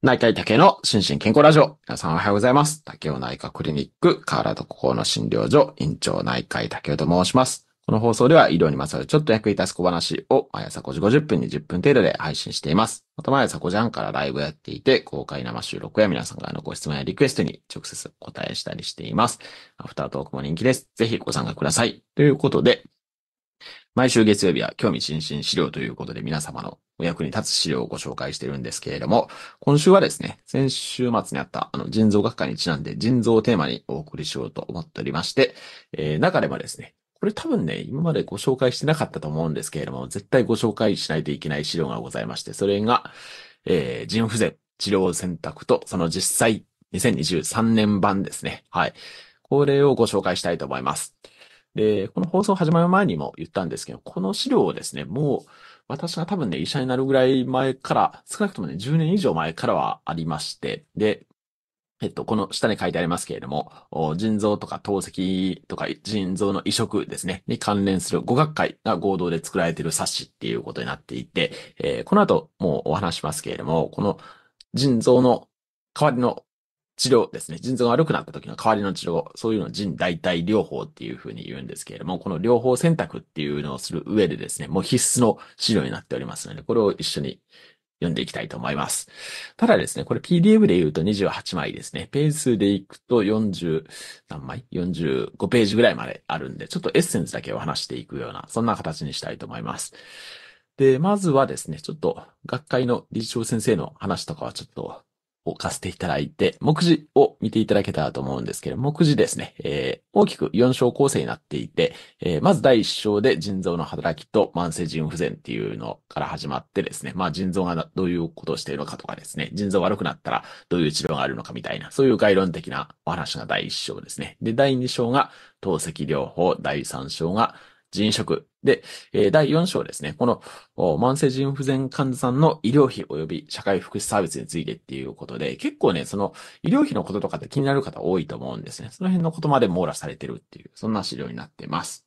内科医竹の心身健康ラジオ。皆さんおはようございます。竹尾内科クリニック、河原と心の診療所、院長内科医竹尾と申します。この放送では医療にまつわるちょっと役に立つ小話を毎朝5時50分に10分程度で配信しています。また毎朝5時半からライブやっていて、公開生収録や皆さんからのご質問やリクエストに直接お答えしたりしています。アフタートークも人気です。ぜひご参加ください。ということで、毎週月曜日は興味津々資料ということで皆様のお役に立つ資料をご紹介しているんですけれども、今週はですね、先週末にあったあの腎臓学科にちなんで腎臓をテーマにお送りしようと思っておりまして、えー、中でもですね、これ多分ね、今までご紹介してなかったと思うんですけれども、絶対ご紹介しないといけない資料がございまして、それが、えー、腎不全、治療選択と、その実際、2023年版ですね。はい。これをご紹介したいと思います。で、この放送始まる前にも言ったんですけど、この資料をですね、もう、私が多分ね、医者になるぐらい前から、少なくともね、10年以上前からはありまして、で、えっと、この下に書いてありますけれども、腎臓とか透析とか腎臓の移植ですね、に関連する語学会が合同で作られている冊子っていうことになっていて、えー、この後もうお話しますけれども、この腎臓の代わりの治療ですね。腎臓が悪くなった時の代わりの治療、そういうのを腎代替療法っていうふうに言うんですけれども、この療法選択っていうのをする上でですね、もう必須の資料になっておりますので、これを一緒に読んでいきたいと思います。ただですね、これ PDF で言うと28枚ですね。ページ数でいくと40何枚 ?45 ページぐらいまであるんで、ちょっとエッセンスだけを話していくような、そんな形にしたいと思います。で、まずはですね、ちょっと学会の理事長先生の話とかはちょっと置かせていただいて、目次を見ていただけたらと思うんですけど、目次ですね、えー、大きく4章構成になっていて、えー、まず第1章で腎臓の働きと慢性腎不全っていうのから始まってですね、まあ腎臓がどういうことをしているのかとかですね、腎臓悪くなったらどういう治療があるのかみたいな、そういう概論的なお話が第1章ですね。で、第2章が透析療法、第3章が人食、で、え第4章ですね。この、慢性腎不全患者さんの医療費及び社会福祉サービスについてっていうことで、結構ね、その医療費のこととかって気になる方多いと思うんですね。その辺のことまで網羅されてるっていう、そんな資料になってます。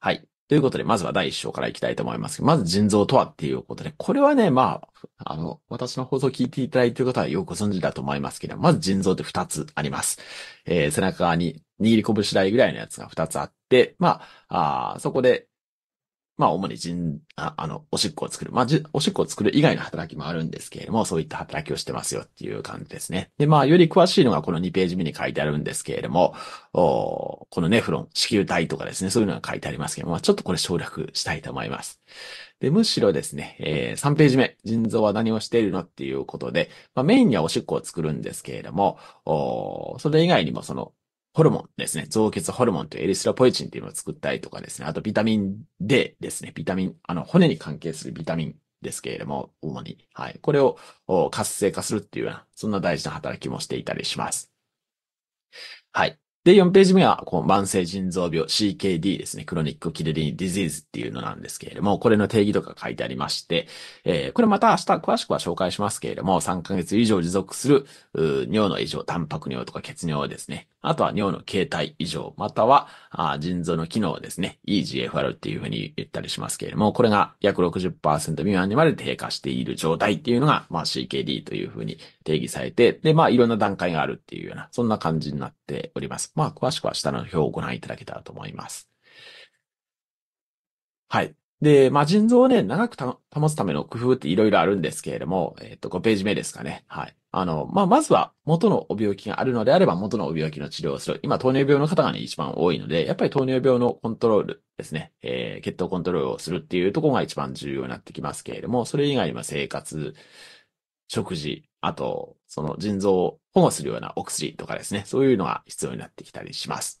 はい。ということで、まずは第一章からいきたいと思います。まず腎臓とはっていうことで、これはね、まあ、あの、私の放送を聞いていただいている方はよくご存知だと思いますけど、まず腎臓って2つあります。えー、背中側に握り拳台ぐらいのやつが2つあって、まあ、あそこでまあ、主に人、ああの、おしっこを作る。まあ、じ、おしっこを作る以外の働きもあるんですけれども、そういった働きをしてますよっていう感じですね。で、まあ、より詳しいのがこの2ページ目に書いてあるんですけれども、おこのネフロン、子宮体とかですね、そういうのが書いてありますけども、まあ、ちょっとこれ省略したいと思います。で、むしろですね、えー、3ページ目、腎臓は何をしているのっていうことで、まあ、メインにはおしっこを作るんですけれども、おそれ以外にもその、ホルモンですね。増血ホルモンというエリスラポエチンっていうのを作ったりとかですね。あとビタミン D ですね。ビタミン、あの、骨に関係するビタミンですけれども、主に。はい。これを活性化するっていうような、そんな大事な働きもしていたりします。はい。で、4ページ目は、こう、慢性腎臓病 CKD ですね。クロニックキレリンディジーズっていうのなんですけれども、これの定義とか書いてありまして、えー、これまた明日詳しくは紹介しますけれども、3ヶ月以上持続する、尿の異常、タンパク尿とか血尿ですね。あとは尿の形態異常、または腎臓の機能ですね。EGFR っていうふうに言ったりしますけれども、これが約60%未満にまで低下している状態っていうのが、まあ CKD というふうに定義されて、で、まあいろんな段階があるっていうような、そんな感じになっております。まあ詳しくは下の表をご覧いただけたらと思います。はい。で、まあ、腎臓をね、長く保つための工夫っていろいろあるんですけれども、えっ、ー、と、5ページ目ですかね。はい。あの、まあ、まずは元のお病気があるのであれば元のお病気の治療をする。今、糖尿病の方がね、一番多いので、やっぱり糖尿病のコントロールですね。えー、血糖コントロールをするっていうところが一番重要になってきますけれども、それ以外にも生活、食事、あと、その腎臓を保護するようなお薬とかですね、そういうのが必要になってきたりします。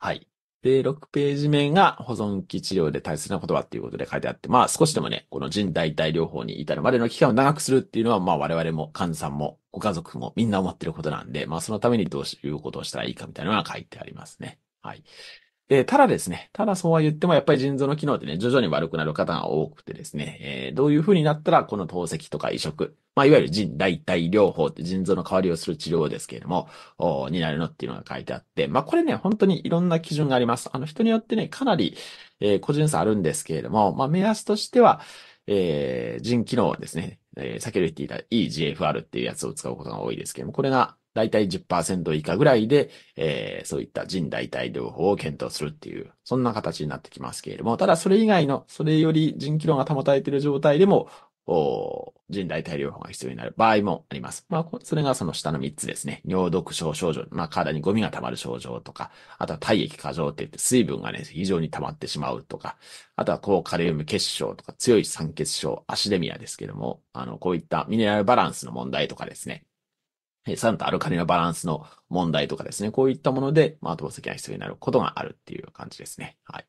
はい。で、6ページ目が保存期治療で大切な言とっていうことで書いてあって、まあ少しでもね、この人代替療法に至るまでの期間を長くするっていうのは、まあ我々も、患者さんも、ご家族もみんな思ってることなんで、まあそのためにどういうことをしたらいいかみたいなのが書いてありますね。はい。で、ただですね、ただそうは言ってもやっぱり腎臓の機能ってね、徐々に悪くなる方が多くてですね、えー、どういう風になったらこの透析とか移植、まあ、いわゆる腎代替療法って腎臓の代わりをする治療ですけれども、になるのっていうのが書いてあって、まあ、これね、本当にいろんな基準があります。あの、人によってね、かなり、えー、個人差あるんですけれども、まあ、目安としては、えー、腎機能ですね、えー、先ほど言っていた EGFR っていうやつを使うことが多いですけれども、これが、だいたい10%以下ぐらいで、えー、そういった人代替療法を検討するっていう、そんな形になってきますけれども、ただそれ以外の、それより人気論が保たれている状態でも、お人代替療法が必要になる場合もあります。まあ、それがその下の3つですね。尿毒症症状。まあ、体にゴミが溜まる症状とか、あとは体液過剰って言って水分がね、非常に溜まってしまうとか、あとは高カリウム結晶とか強い酸欠症、アシデミアですけども、あの、こういったミネラルバランスの問題とかですね。さらとアルカリのバランスの問題とかですね、こういったもので、まあ、透析が必要になることがあるっていう感じですね。はい。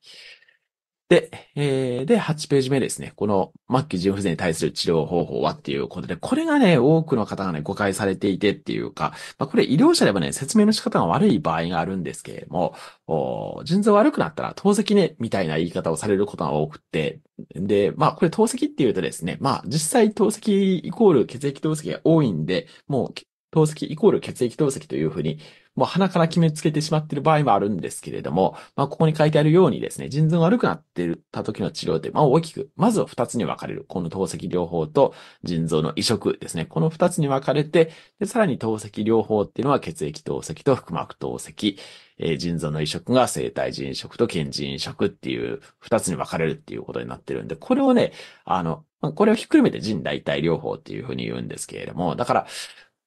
で、えー、で、8ページ目ですね。この、末期腎不全に対する治療方法はっていうことで、これがね、多くの方がね、誤解されていてっていうか、まあ、これ医療者でもね、説明の仕方が悪い場合があるんですけれども、お腎臓悪くなったら、透析ね、みたいな言い方をされることが多くて、で、まあ、これ透析っていうとですね、まあ、実際透析イコール血液透析が多いんで、もう透析イコール血液透析というふうに、もう鼻から決めつけてしまっている場合もあるんですけれども、まあ、ここに書いてあるようにですね、腎臓が悪くなっていた時の治療って、まあ、大きく、まずは2つに分かれる。この透析療法と腎臓の移植ですね。この2つに分かれて、でさらに透析療法っていうのは血液透析と腹膜透析、えー、腎臓の移植が生体腎移植と検腎移植っていう2つに分かれるっていうことになってるんで、これをね、あの、これをひっくるめて腎代替療法っていうふうに言うんですけれども、だから、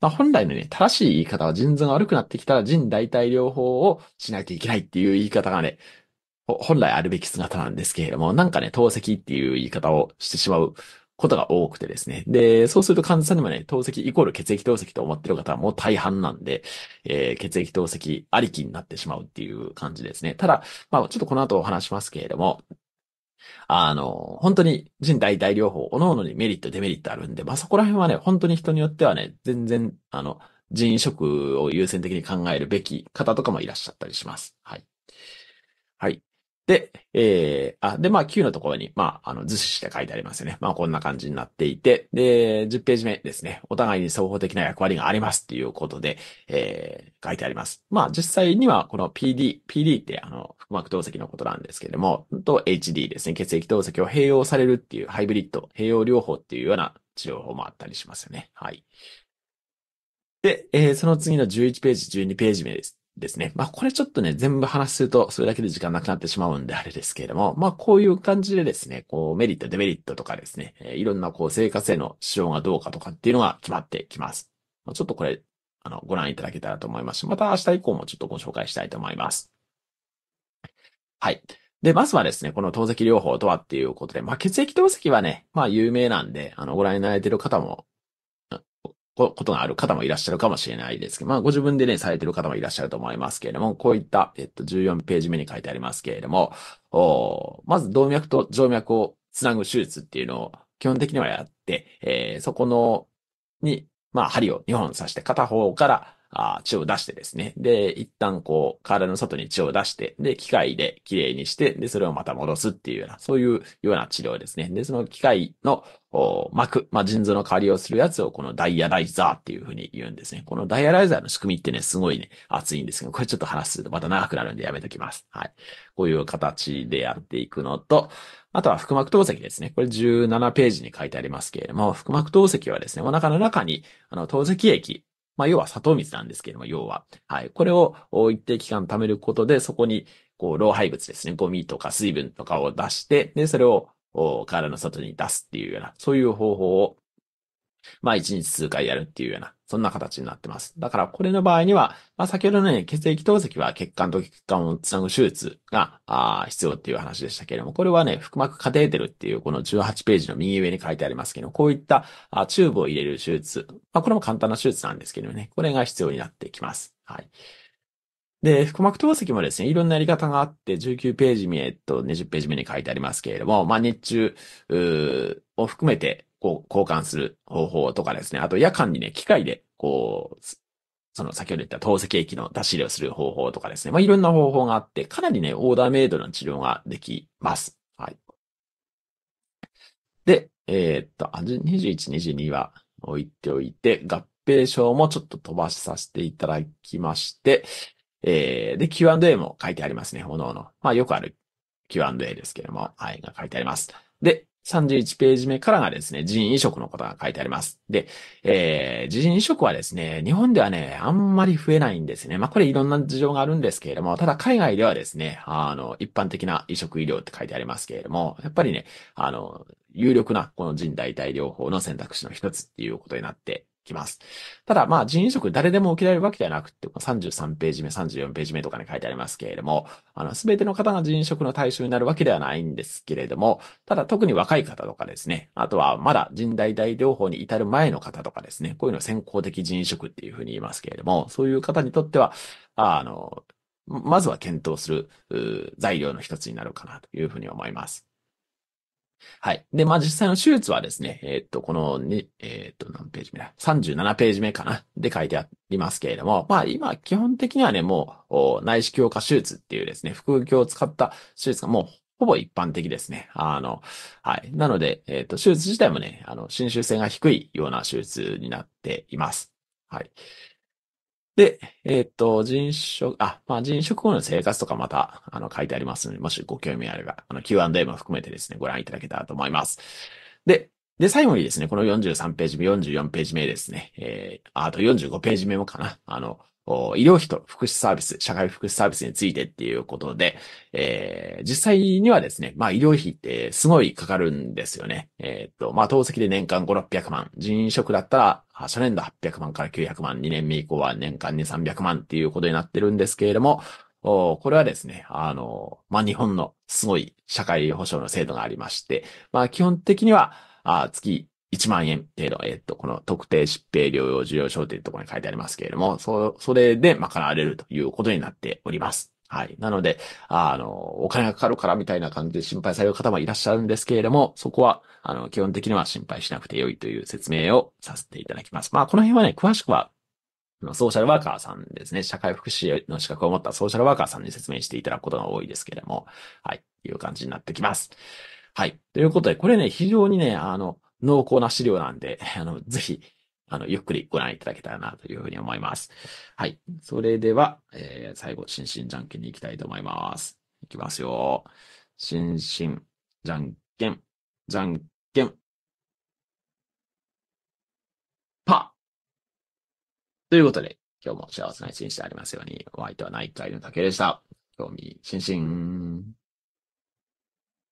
まあ、本来のね、正しい言い方は腎臓が悪くなってきたら腎代替療法をしないといけないっていう言い方がね、本来あるべき姿なんですけれども、なんかね、透析っていう言い方をしてしまうことが多くてですね。で、そうすると患者さんにもね、透析イコール血液透析と思ってる方はもう大半なんで、えー、血液透析ありきになってしまうっていう感じですね。ただ、まあちょっとこの後お話しますけれども、あの、本当に人体大療法、各々にメリット、デメリットあるんで、まあ、そこら辺はね、本当に人によってはね、全然、あの、人移植を優先的に考えるべき方とかもいらっしゃったりします。はい。はい。で、えー、あ、で、まあ、9のところに、まあ、あの、図紙して書いてありますよね。まあ、こんな感じになっていて、で、10ページ目ですね。お互いに双方的な役割がありますっていうことで、えー、書いてあります。まあ、実際には、この PD、PD って、あの、腹膜透析のことなんですけれども、と HD ですね。血液透析を併用されるっていうハイブリッド、併用療法っていうような治療法もあったりしますよね。はい。で、えー、その次の11ページ、12ページ目です。ですね。まあ、これちょっとね、全部話すると、それだけで時間なくなってしまうんであれですけれども、まあ、こういう感じでですね、こう、メリット、デメリットとかですね、えいろんなこう、生活への支障がどうかとかっていうのが決まってきます。まちょっとこれ、あの、ご覧いただけたらと思いますし、また明日以降もちょっとご紹介したいと思います。はい。で、まずはですね、この透析療法とはっていうことで、まあ、血液透析はね、まあ、有名なんで、あの、ご覧になられている方もことがある方もいらっしゃるかもしれないですけど、まあご自分でね、されてる方もいらっしゃると思いますけれども、こういった、えっと、14ページ目に書いてありますけれども、おまず動脈と静脈をつなぐ手術っていうのを基本的にはやって、えー、そこの、に、まあ針を2本刺して片方からあ血を出してですね。で、一旦こう、体の外に血を出して、で、機械で綺麗にして、で、それをまた戻すっていうような、そういうような治療ですね。で、その機械の膜、まあ、腎臓の代わりをするやつをこのダイヤライザーっていうふうに言うんですね。このダイヤライザーの仕組みってね、すごいね、熱いんですけど、これちょっと話すとまた長くなるんでやめときます。はい。こういう形でやっていくのと、あとは腹膜透析ですね。これ17ページに書いてありますけれども、腹膜透析はですね、お腹の中に、あの、透析液まあ、要は砂糖水なんですけれども、要は。はい。これを一定期間貯めることで、そこに、こう、老廃物ですね、ゴミとか水分とかを出して、で、それを体の外に出すっていうような、そういう方法を、まあ、一日数回やるっていうような、そんな形になってます。だからこれの場合には、まあ、先ほどのね、血液透析は血管と血管をつなぐ手術が必要っていう話でしたけれども、これはね、腹膜カテーテルっていうこの18ページの右上に書いてありますけど、こういったチューブを入れる手術、まあ、これも簡単な手術なんですけどね、これが必要になってきます。はい。で、腹膜透析もですね、いろんなやり方があって、19ページ目と20ページ目に書いてありますけれども、まあ、熱中を含めて、こう、交換する方法とかですね。あと夜間にね、機械で、こう、その先ほど言った透析液の出し入れをする方法とかですね。まあ、いろんな方法があって、かなりね、オーダーメイドの治療ができます。はい。で、えー、っと、21、22は置いておいて、合併症もちょっと飛ばしさせていただきまして、えー、で、Q&A も書いてありますね。炎の。まあ、よくある Q&A ですけれども、はい、が書いてあります。で、31ページ目からがですね、人員移植のことが書いてあります。で、えー、人員移植はですね、日本ではね、あんまり増えないんですね。まあ、これいろんな事情があるんですけれども、ただ海外ではですね、あの、一般的な移植医療って書いてありますけれども、やっぱりね、あの、有力なこの人代替療法の選択肢の一つっていうことになってきます。ただ、まあ、人員植誰でも受けられるわけではなくて、33ページ目、34ページ目とかに書いてありますけれども、あの、すべての方が人員植の対象になるわけではないんですけれども、ただ特に若い方とかですね、あとはまだ人代大療法に至る前の方とかですね、こういうのを先行的人員植っていうふうに言いますけれども、そういう方にとっては、あの、まずは検討する材料の一つになるかなというふうに思います。はい。で、まあ、実際の手術はですね、えー、っと、このに、えー、っと、何ページ目だ ?37 ページ目かなで書いてありますけれども、まあ、今、基本的にはね、もう、内視鏡化手術っていうですね、腹腔を使った手術がもう、ほぼ一般的ですね。あの、はい。なので、えー、っと、手術自体もね、あの、侵襲性が低いような手術になっています。はい。で、えっ、ー、と、人食、あ、まあ、人食後の生活とかまた、あの、書いてありますので、もしご興味あれば、あの、Q&A も含めてですね、ご覧いただけたらと思います。で、で、最後にですね、この43ページ目、44ページ目ですね、えー、あと45ページ目もかな、あの、医療費と福祉サービス、社会福祉サービスについてっていうことで、えー、実際にはですね、まあ医療費ってすごいかかるんですよね。えー、っと、まあ透析で年間5、600万、人職だったら初年度800万から900万、2年目以降は年間に300万っていうことになってるんですけれども、これはですね、あの、まあ、日本のすごい社会保障の制度がありまして、まあ、基本的には、あ月1万円程度、えっと、この特定疾病療養事業所というところに書いてありますけれども、そ、それで賄われるということになっております。はい。なので、あの、お金がかかるからみたいな感じで心配される方もいらっしゃるんですけれども、そこは、あの、基本的には心配しなくてよいという説明をさせていただきます。まあ、この辺はね、詳しくは、ソーシャルワーカーさんですね、社会福祉の資格を持ったソーシャルワーカーさんに説明していただくことが多いですけれども、はい、いう感じになってきます。はい。ということで、これね、非常にね、あの、濃厚な資料なんで、あの、ぜひ、あの、ゆっくりご覧いただけたらなというふうに思います。はい。それでは、えー、最後、心身じゃんけんに行きたいと思います。いきますよ。心身、じゃんけん、じゃんけん。パということで、今日も幸せな一日でありますように、お相手は内科医の竹でした。興味津々。